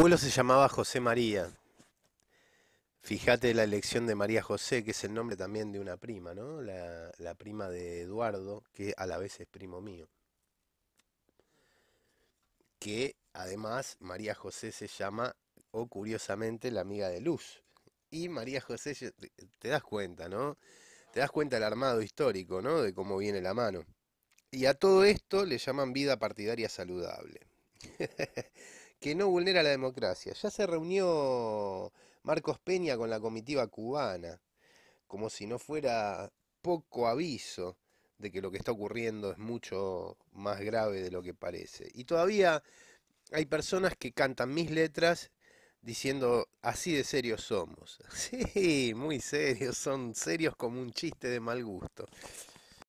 abuelo se llamaba José María. Fíjate la elección de María José, que es el nombre también de una prima, ¿no? La, prima de Eduardo, que a la vez es primo mío. Que además María José se llama, o curiosamente, la amiga de Luz. Y María José, te das cuenta, ¿no? Te das cuenta el armado histórico, ¿no? De cómo viene la mano. Y a todo esto le llaman vida partidaria saludable. que no vulnera la democracia. Ya se reunió Marcos Peña con la comitiva cubana, como si no fuera poco aviso de que lo que está ocurriendo es mucho más grave de lo que parece. Y todavía hay personas que cantan mis letras diciendo así de serios somos. Sí, muy serios, son serios como un chiste de mal gusto.